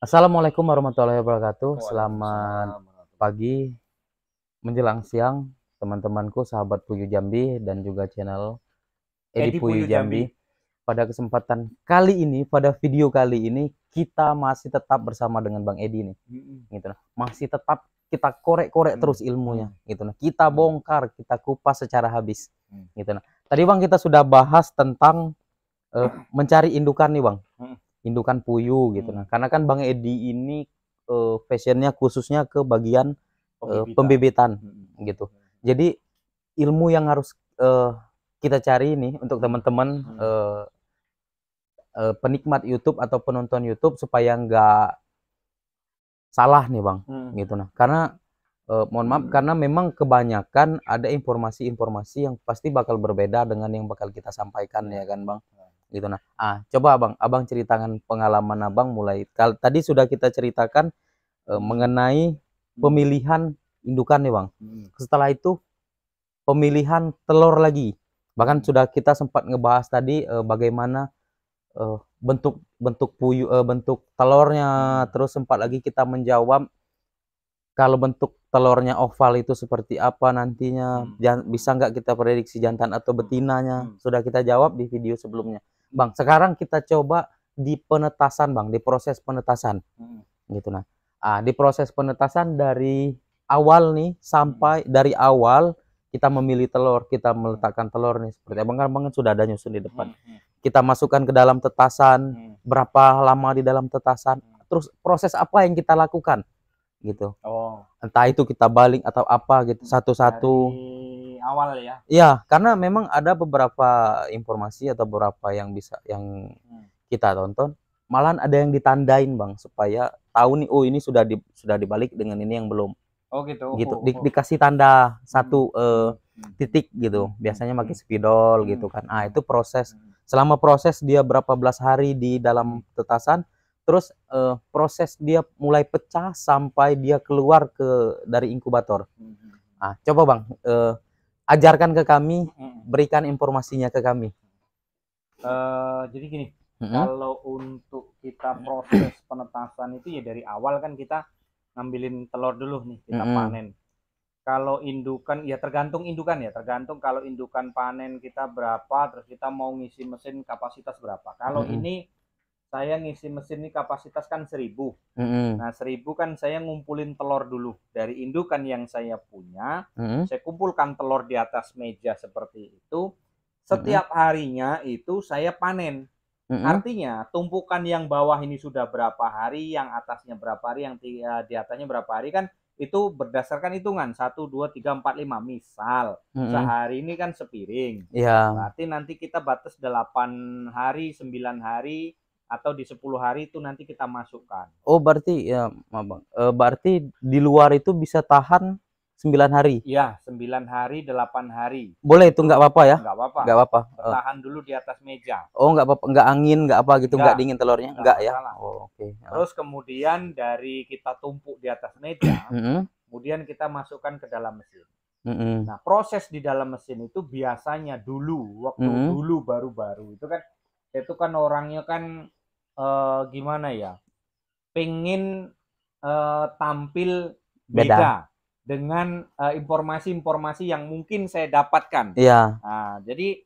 Assalamualaikum warahmatullahi wabarakatuh. Selamat pagi menjelang siang teman-temanku sahabat Puyu Jambi dan juga channel Edi, Puyu, Jambi. Pada kesempatan kali ini, pada video kali ini kita masih tetap bersama dengan Bang Edi nih. Gitu nah. Masih tetap kita korek-korek terus ilmunya gitu nah. Kita bongkar, kita kupas secara habis. Mm. Gitu nah. Tadi Bang kita sudah bahas tentang uh, mencari indukan nih Bang indukan puyuh gitu hmm. nah karena kan Bang Edi ini uh, fashionnya khususnya ke bagian uh, pembibitan hmm. gitu jadi ilmu yang harus uh, kita cari ini untuk teman-teman hmm. uh, uh, penikmat YouTube atau penonton YouTube supaya nggak salah nih bang hmm. gitu nah karena uh, mohon maaf hmm. karena memang kebanyakan ada informasi-informasi yang pasti bakal berbeda dengan yang bakal kita sampaikan ya kan bang gitu nah ah coba abang abang ceritakan pengalaman abang mulai tadi sudah kita ceritakan e, mengenai hmm. pemilihan indukan nih bang hmm. setelah itu pemilihan telur lagi bahkan hmm. sudah kita sempat ngebahas tadi e, bagaimana e, bentuk bentuk puyu e, bentuk telurnya terus sempat lagi kita menjawab kalau bentuk telurnya oval itu seperti apa nantinya hmm. bisa nggak kita prediksi jantan atau betinanya hmm. sudah kita jawab di video sebelumnya Bang, sekarang kita coba di penetasan, Bang, di proses penetasan. Hmm. Gitu nah. Ah, di proses penetasan dari awal nih sampai hmm. dari awal kita memilih telur, kita meletakkan telur nih seperti abang kan Bang sudah ada nyusun di depan. Hmm, hmm. Kita masukkan ke dalam tetasan, hmm. berapa lama di dalam tetasan, hmm. terus proses apa yang kita lakukan gitu. Oh. Entah itu kita baling atau apa gitu satu-satu. Dari awal ya. Iya, karena memang ada beberapa informasi atau beberapa yang bisa yang hmm. kita tonton, malahan ada yang ditandain, Bang, supaya tahu nih oh ini sudah di, sudah dibalik dengan ini yang belum. Oh gitu. Oh, gitu. Oh, di, oh. dikasih tanda satu hmm. eh, hmm. titik gitu. Hmm. Biasanya pakai hmm. spidol gitu hmm. gitu kan. Ah, itu proses. Selama proses dia berapa belas hari di dalam tetasan, terus uh, proses dia mulai pecah sampai dia keluar ke dari inkubator. Ah, coba Bang, uh, ajarkan ke kami, berikan informasinya ke kami. Uh, jadi gini, hmm. kalau untuk kita proses penetasan itu ya dari awal kan kita ngambilin telur dulu nih kita hmm. panen. Kalau indukan ya tergantung indukan ya, tergantung kalau indukan panen kita berapa, terus kita mau ngisi mesin kapasitas berapa. Kalau hmm. ini saya ngisi mesin ini kapasitas kan seribu. Mm -hmm. Nah seribu kan saya ngumpulin telur dulu dari indukan yang saya punya. Mm -hmm. Saya kumpulkan telur di atas meja seperti itu. Setiap mm -hmm. harinya itu saya panen. Mm -hmm. Artinya tumpukan yang bawah ini sudah berapa hari, yang atasnya berapa hari, yang eh, di, atasnya berapa hari kan itu berdasarkan hitungan satu dua tiga empat lima misal mm -hmm. sehari ini kan sepiring yeah. berarti nanti kita batas delapan hari sembilan hari atau di 10 hari itu nanti kita masukkan. Oh, berarti ya, Bang. E, berarti di luar itu bisa tahan 9 hari. Iya, 9 hari, 8 hari. Boleh itu enggak apa-apa ya? Enggak apa-apa. Enggak apa-apa. E. Tahan dulu di atas meja. Oh, enggak apa-apa, enggak angin, enggak apa gitu, enggak dingin telurnya, enggak, enggak ya? Oh, oke. Okay. Terus kemudian dari kita tumpuk di atas meja, mm-hmm. kemudian kita masukkan ke dalam mesin. Mm-hmm. Nah, proses di dalam mesin itu biasanya dulu, waktu mm-hmm. dulu baru-baru itu kan, itu kan orangnya kan uh, gimana ya pengen uh, eh, tampil beda, beda dengan eh, informasi-informasi uh, yang mungkin saya dapatkan. ya Nah, jadi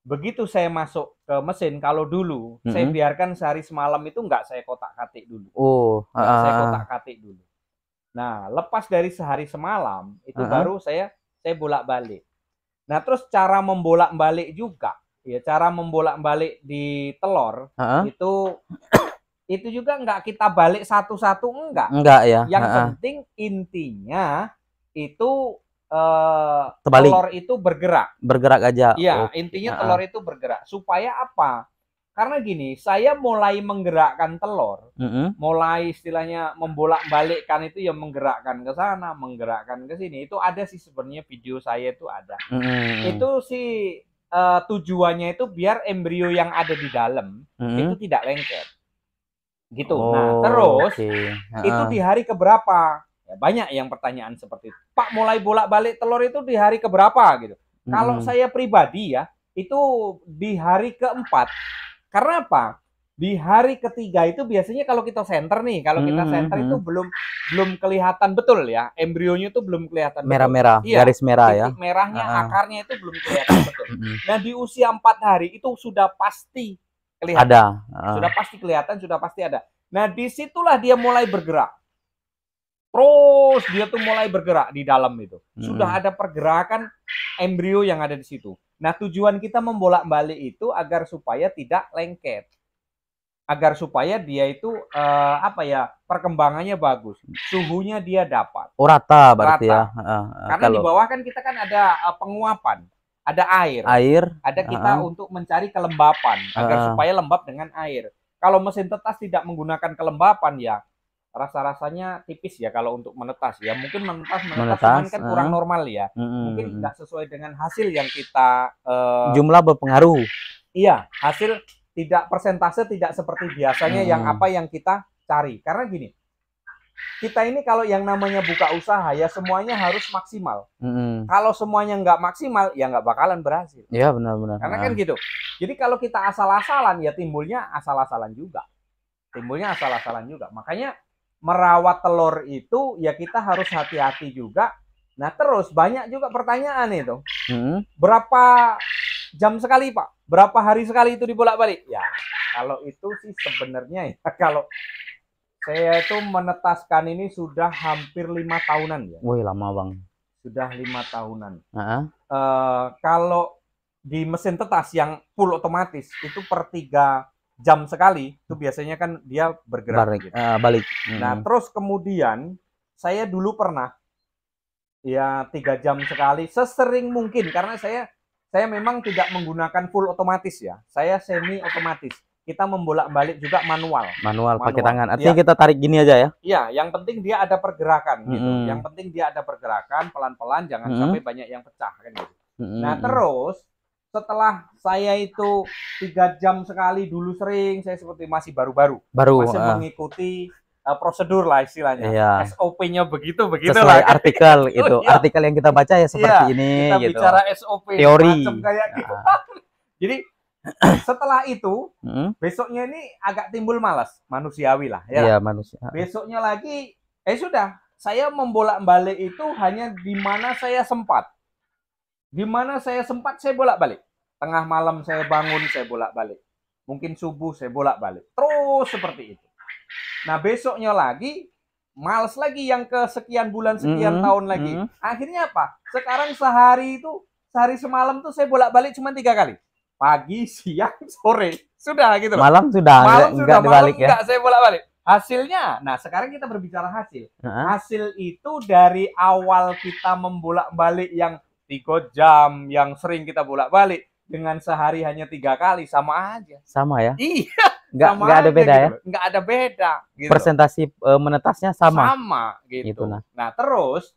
begitu saya masuk ke mesin kalau dulu mm -hmm. saya biarkan sehari semalam itu nggak saya kotak katik dulu. Oh. uh, saya ah, ah. kotak katik dulu. Nah lepas dari sehari semalam itu uh baru saya saya bolak balik. Nah terus cara membolak balik juga ya cara membolak-balik di telur uh-huh. itu itu juga nggak kita balik satu-satu enggak. Enggak ya. Yang uh-huh. penting intinya itu uh, telur itu bergerak. Bergerak aja. ya oh. intinya uh-huh. telur itu bergerak. Supaya apa? Karena gini, saya mulai menggerakkan telur, mm-hmm. mulai istilahnya membolak-balikkan itu ya menggerakkan ke sana, menggerakkan ke sini. Itu ada sih sebenarnya video saya itu ada. Mm-hmm. Itu sih uh, tujuannya itu biar embrio yang ada di dalam hmm. itu tidak lengket gitu. Nah, oh, nah, terus okay. uh. itu di hari keberapa? Ya, banyak yang pertanyaan seperti itu. Pak mulai bolak-balik telur itu di hari keberapa gitu. Hmm. Kalau saya pribadi ya, itu di hari keempat. Karena apa? di hari ketiga itu biasanya kalau kita center nih, kalau kita hmm, center hmm, itu belum belum kelihatan betul ya, embrionya itu belum kelihatan merah-merah, iya, garis merah ya. Merahnya uh akarnya itu belum kelihatan betul. Nah, di usia empat hari itu sudah pasti kelihatan. Ada. Uh. Sudah pasti kelihatan, sudah pasti ada. Nah, disitulah dia mulai bergerak. Terus dia tuh mulai bergerak di dalam itu. Sudah hmm. ada pergerakan embrio yang ada di situ. Nah, tujuan kita membolak-balik itu agar supaya tidak lengket agar supaya dia itu uh, apa ya perkembangannya bagus suhunya dia dapat oh rata berarti ya? rata. ya uh, karena kalau... di bawah kan kita kan ada uh, penguapan ada air air ada kita uh, untuk mencari kelembapan agar uh, supaya lembab dengan air kalau mesin tetas tidak menggunakan kelembapan ya rasa-rasanya tipis ya kalau untuk menetas ya mungkin menetas menetas, menetas kan uh, kurang normal ya uh, mungkin tidak sesuai dengan hasil yang kita uh, jumlah berpengaruh iya hasil tidak persentase tidak seperti biasanya hmm. yang apa yang kita cari. Karena gini, kita ini kalau yang namanya buka usaha ya semuanya harus maksimal. Hmm. Kalau semuanya nggak maksimal ya nggak bakalan berhasil. Iya benar-benar. Karena nah. kan gitu. Jadi kalau kita asal-asalan ya timbulnya asal-asalan juga. Timbulnya asal-asalan juga. Makanya merawat telur itu ya kita harus hati-hati juga. Nah terus banyak juga pertanyaan itu. Hmm. Berapa jam sekali Pak? Berapa hari sekali itu dibolak-balik? Ya, kalau itu sih sebenarnya ya kalau saya itu menetaskan ini sudah hampir lima tahunan ya. Wih lama bang. Sudah lima tahunan. Uh -huh. uh, kalau di mesin tetas yang full otomatis itu per tiga jam sekali itu biasanya kan dia bergerak balik. Gitu. Uh, balik. Hmm. Nah terus kemudian saya dulu pernah ya tiga jam sekali sesering mungkin karena saya saya memang tidak menggunakan full otomatis ya. Saya semi otomatis. Kita membolak-balik juga manual. Manual, manual. pakai tangan. Artinya ya. kita tarik gini aja ya. Iya, yang penting dia ada pergerakan gitu. -hmm. Yang penting dia ada pergerakan pelan-pelan jangan -hmm. sampai banyak yang pecah kan gitu. -hmm. Nah, terus setelah saya itu tiga jam sekali dulu sering saya seperti masih baru-baru. Baru. Masih uh. mengikuti uh, prosedur lah istilahnya. Iya. SOP-nya begitu begitu lah. lah. artikel oh, itu, iya. artikel yang kita baca ya seperti iya, ini. Kita gitu. bicara SOP. Teori. Kayak nah. gitu. Jadi setelah itu hmm? besoknya ini agak timbul malas, manusiawi lah ya. Iya manusia. Besoknya lagi, eh sudah, saya membolak balik itu hanya di mana saya sempat. Di mana saya sempat saya bolak balik. Tengah malam saya bangun saya bolak balik. Mungkin subuh saya bolak balik. Terus seperti itu. Nah besoknya lagi males lagi yang kesekian bulan sekian mm -hmm. tahun lagi. Mm -hmm. Akhirnya apa? Sekarang sehari itu sehari semalam tuh saya bolak-balik cuma tiga kali. Pagi, siang, sore. Sudah gitu loh. Malam sudah malam enggak, sudah enggak dibalik malam ya. saya bolak-balik. Hasilnya, nah sekarang kita berbicara hasil. Uh Hasil itu dari awal kita membolak-balik yang tiga jam, yang sering kita bolak-balik dengan sehari hanya tiga kali sama aja. Sama ya? Iya nggak nggak ada beda gitu ya loh. nggak ada beda gitu presentasi uh, e, menetasnya sama sama gitu, gitu nah. nah terus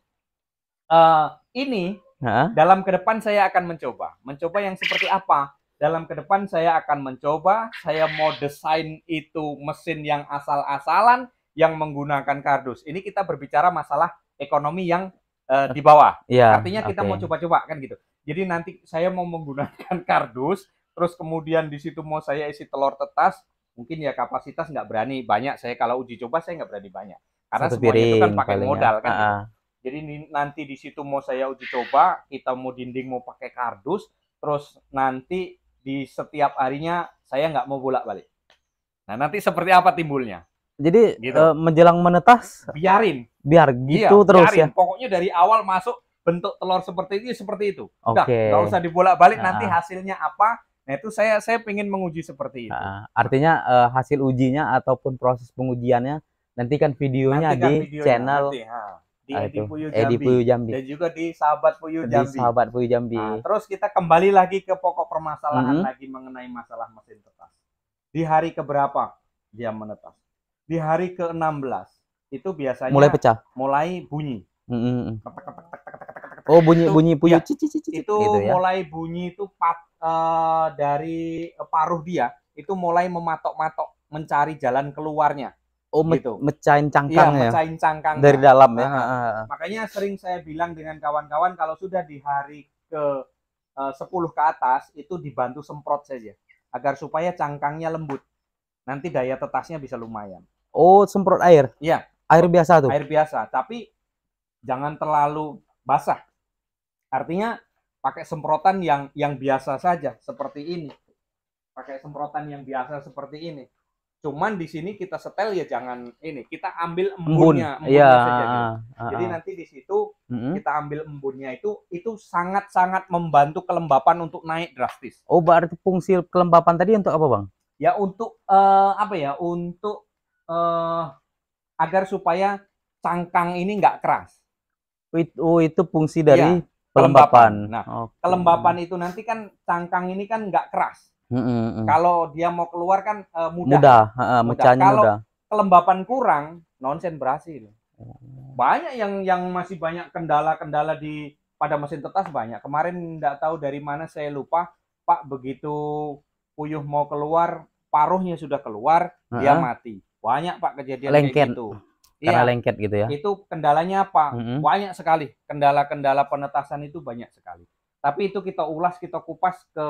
uh, ini ha? dalam ke depan saya akan mencoba mencoba yang seperti apa dalam ke depan saya akan mencoba saya mau desain itu mesin yang asal-asalan yang menggunakan kardus ini kita berbicara masalah ekonomi yang uh, di bawah ya, artinya kita okay. mau coba-coba kan gitu jadi nanti saya mau menggunakan kardus terus kemudian di situ mau saya isi telur tetas mungkin ya kapasitas nggak berani banyak saya kalau uji coba saya nggak berani banyak karena Satu semuanya itu kan pakai ya. modal kan uh-uh. jadi nanti di situ mau saya uji coba kita mau dinding mau pakai kardus terus nanti di setiap harinya saya nggak mau bolak balik nah nanti seperti apa timbulnya jadi gitu. uh, menjelang menetas biarin biar iya, gitu iya, terus biarin. ya pokoknya dari awal masuk bentuk telur seperti itu seperti itu. Okay. nggak usah dibolak-balik nah. nanti hasilnya apa Nah itu saya saya ingin menguji seperti itu. Nah, artinya uh, hasil ujinya ataupun proses pengujiannya nantikan videonya nantikan di videonya channel nanti, di uh, ah, Edi Puyu eh, Jambi. Edi Puyu Jambi dan juga di Sahabat Puyu Jambi. Sahabat Puyu Jambi. Nah, terus kita kembali lagi ke pokok permasalahan mm -hmm. lagi mengenai masalah mesin tetas. Di hari keberapa dia menetas? Di hari ke-16 itu biasanya mulai pecah, mulai bunyi. Mm -hmm. oh bunyi itu, bunyi puyuh ya, cici cici itu gitu ya? mulai bunyi itu pat Eh, dari eh, paruh dia ya, itu mulai mematok-matok mencari jalan keluarnya. Oh, gitu. mecahin cangkang iya, ya. mecahin cangkang dari dalam ya. Nah, ah, ah, ah. Makanya sering saya bilang dengan kawan-kawan kalau sudah di hari ke eh, uh, 10 ke atas itu dibantu semprot saja agar supaya cangkangnya lembut. Nanti daya tetasnya bisa lumayan. Oh, semprot air. Iya. Air biasa tuh. Air biasa, tapi jangan terlalu basah. Artinya pakai semprotan yang yang biasa saja seperti ini pakai semprotan yang biasa seperti ini cuman di sini kita setel ya jangan ini kita ambil embunnya embun. Iya, ah, ya, saja ah, ah. jadi nanti di situ uh, kita ambil embunnya itu itu sangat sangat membantu kelembapan untuk naik drastis oh berarti fungsi kelembapan tadi untuk apa bang ya untuk uh, apa ya untuk uh, agar supaya cangkang ini nggak keras. Oh itu fungsi dari ya, kelembapan. Nah, okay. kelembapan itu nanti kan cangkang ini kan nggak keras. Mm -mm. Kalau dia mau keluar kan uh, mudah. Mudah, uh, mudah. Kalau mudah. kelembapan kurang, nonsen berhasil. Oh. Banyak yang yang masih banyak kendala-kendala di pada mesin tetas banyak. Kemarin nggak tahu dari mana saya lupa, Pak begitu puyuh mau keluar, paruhnya sudah keluar, uh -huh. dia mati. Banyak Pak kejadian Lengken. kayak karena iya, lengket gitu ya. Itu kendalanya apa? Mm -hmm. Banyak sekali. Kendala-kendala penetasan itu banyak sekali. Tapi itu kita ulas, kita kupas ke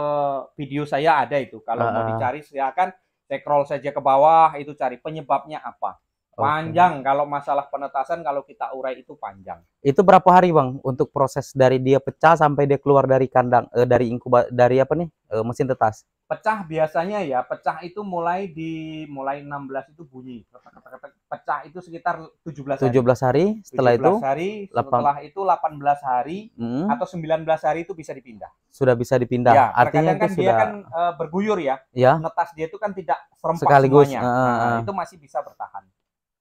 video saya ada itu. Kalau uh, mau dicari silakan scroll saja ke bawah itu cari penyebabnya apa. Panjang kalau masalah penetasan kalau kita urai itu panjang. Itu berapa hari, Bang, untuk proses dari dia pecah sampai dia keluar dari kandang eh, dari inkubator dari apa nih? uh, mesin tetas pecah biasanya ya pecah itu mulai di mulai 16 itu bunyi pecah itu sekitar 17 hari. 17 hari setelah 17 itu hari setelah 8, itu 18 hari hmm. atau 19 hari itu bisa dipindah sudah bisa dipindah ya, artinya kan itu dia kan e, berguyur ya ya netas dia itu kan tidak serempak sekaligus semuanya. Uh, nah, itu masih bisa bertahan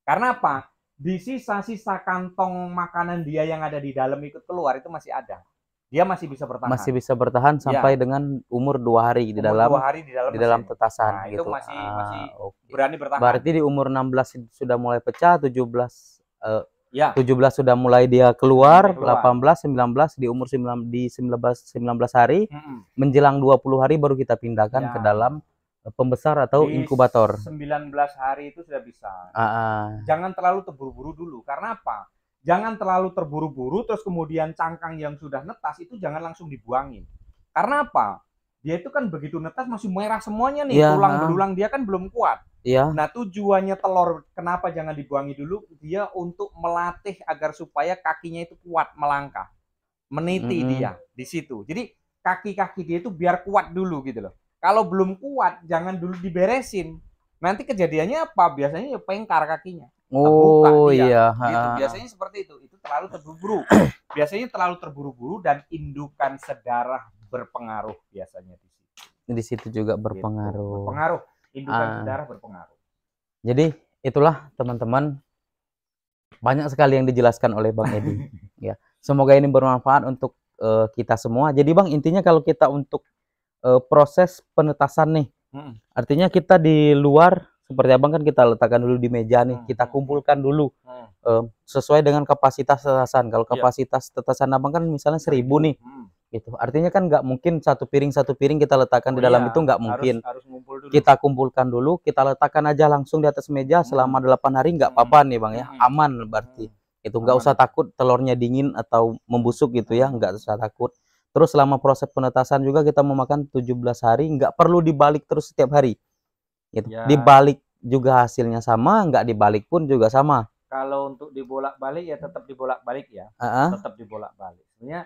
karena apa di sisa-sisa kantong makanan dia yang ada di dalam ikut keluar itu masih ada dia masih bisa bertahan. Masih bisa bertahan iya. sampai ya. dengan umur dua hari di umur dalam dua hari di dalam di dalam mesin. tetasan nah, gitu. Itu masih ah, masih okay. berani bertahan. Berarti di umur 16 sudah mulai pecah, 17 uh, ya. 17 sudah mulai dia keluar, keluar. 18 19 di umur 9 di 19 19 hari mm -hmm. menjelang 20 hari baru kita pindahkan ya. ke dalam eh, pembesar atau di inkubator. 19 hari itu sudah bisa. Ah, ah. Jangan terlalu terburu-buru dulu karena apa? jangan terlalu terburu-buru terus kemudian cangkang yang sudah netas itu jangan langsung dibuangin. Karena apa? Dia itu kan begitu netas masih merah semuanya nih, ya. tulang belulang dia kan belum kuat. Ya. Nah, tujuannya telur kenapa jangan dibuangi dulu? Dia untuk melatih agar supaya kakinya itu kuat melangkah. Meniti -hmm. dia di situ. Jadi kaki-kaki dia itu biar kuat dulu gitu loh. Kalau belum kuat jangan dulu diberesin. Nanti kejadiannya apa? Biasanya ya pengkar kakinya oh, dia. Gitu ya. Iya. Gitu. Biasanya seperti itu. Itu terlalu terburu-buru. biasanya terlalu terburu-buru dan indukan sedarah berpengaruh biasanya di situ. Di situ juga gitu. berpengaruh. Gitu. Berpengaruh. Indukan ah. sedarah berpengaruh. Jadi itulah teman-teman banyak sekali yang dijelaskan oleh Bang Edi. ya. Semoga ini bermanfaat untuk uh, kita semua. Jadi Bang intinya kalau kita untuk uh, proses penetasan nih, artinya kita di luar seperti abang kan kita letakkan dulu di meja nih hmm. kita hmm, hmm. kumpulkan dulu hmm. um, sesuai dengan kapasitas tetesan kalau iya. kapasitas yeah. tetesan abang kan misalnya seribu nih hmm. gitu artinya kan nggak mungkin satu piring satu piring kita letakkan oh, di dalam iya. itu nggak mungkin harus, harus ngumpul dulu. kita kumpulkan dulu kita letakkan aja langsung di atas meja hmm. selama delapan hari nggak hmm. apa-apa nih bang ya aman berarti hmm. itu nggak usah takut telurnya dingin atau membusuk gitu ya nggak usah takut Terus selama proses penetasan juga kita memakan 17 hari, nggak perlu dibalik terus setiap hari. Itu ya. dibalik juga hasilnya sama, nggak dibalik pun juga sama. Kalau untuk dibolak-balik ya tetap dibolak-balik ya. Uh-huh. Tetap dibolak-balik. Sebenarnya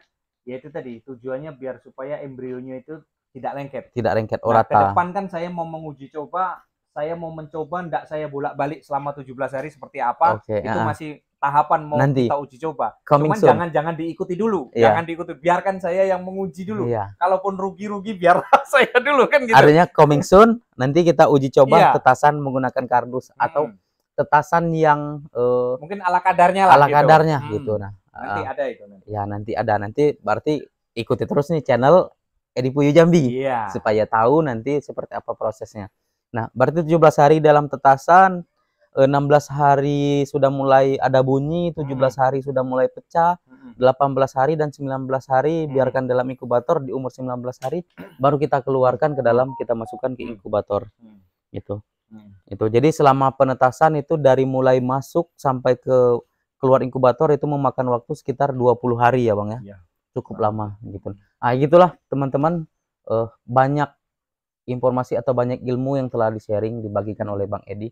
ya itu tadi tujuannya biar supaya embrionya itu tidak lengket. Tidak lengket nah, rata. Ke depan kan saya mau menguji coba, saya mau mencoba ndak saya bolak-balik selama 17 hari seperti apa. Okay, itu uh-huh. masih tahapan mau Nanti. kita uji coba. Coming Cuman jangan-jangan diikuti dulu, yeah. jangan diikuti. Biarkan saya yang menguji dulu. Yeah. Kalaupun rugi-rugi biar saya dulu kan gitu. Artinya coming soon nanti kita uji coba yeah. tetasan menggunakan kardus hmm. atau tetasan yang uh, mungkin ala kadarnya lah ala gitu. kadarnya hmm. gitu nah. Nanti ah. ada itu nanti. Ya, nanti ada. Nanti berarti ikuti terus nih channel Edi Puyu Jambi yeah. supaya tahu nanti seperti apa prosesnya. Nah, berarti 17 hari dalam tetasan 16 eh, hari sudah mulai ada bunyi, 17 hmm. hari sudah mulai pecah, 18 hmm. hari dan 19 hari hmm. biarkan dalam inkubator di umur 19 hari baru kita keluarkan ke dalam kita masukkan ke hmm. inkubator. Gitu. Itu. Jadi selama penetasan itu dari mulai masuk sampai ke keluar inkubator itu memakan waktu sekitar 20 hari ya, Bang ya. Iya. Cukup lama gitu. Ah, gitulah teman-teman uh, banyak informasi atau banyak ilmu yang telah di-sharing dibagikan oleh Bang Edi.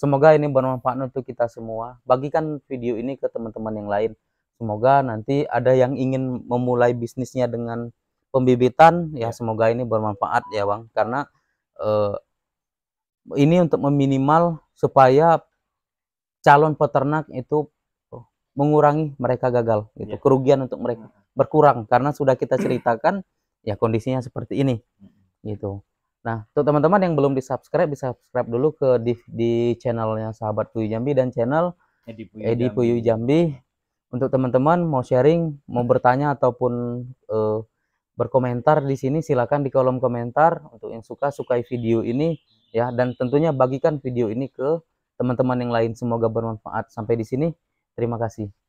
Semoga ini bermanfaat untuk kita semua. Bagikan video ini ke teman-teman yang lain. Semoga nanti ada yang ingin memulai bisnisnya dengan pembibitan, ya, ya. semoga ini bermanfaat ya Bang. Karena eh, ini untuk meminimal supaya calon peternak itu oh, mengurangi mereka gagal gitu. Ya. Kerugian untuk mereka nah. berkurang karena sudah kita ceritakan ya kondisinya seperti ini. Gitu. Nah, untuk teman-teman yang belum di-subscribe, bisa subscribe dulu ke di, di channelnya Sahabat Puyu Jambi dan channel Edi Puyu, Edi Jambi. Jambi. Untuk teman-teman mau sharing, mau nah. bertanya ataupun uh, berkomentar di sini silakan di kolom komentar untuk yang suka sukai video ini ya dan tentunya bagikan video ini ke teman-teman yang lain semoga bermanfaat sampai di sini terima kasih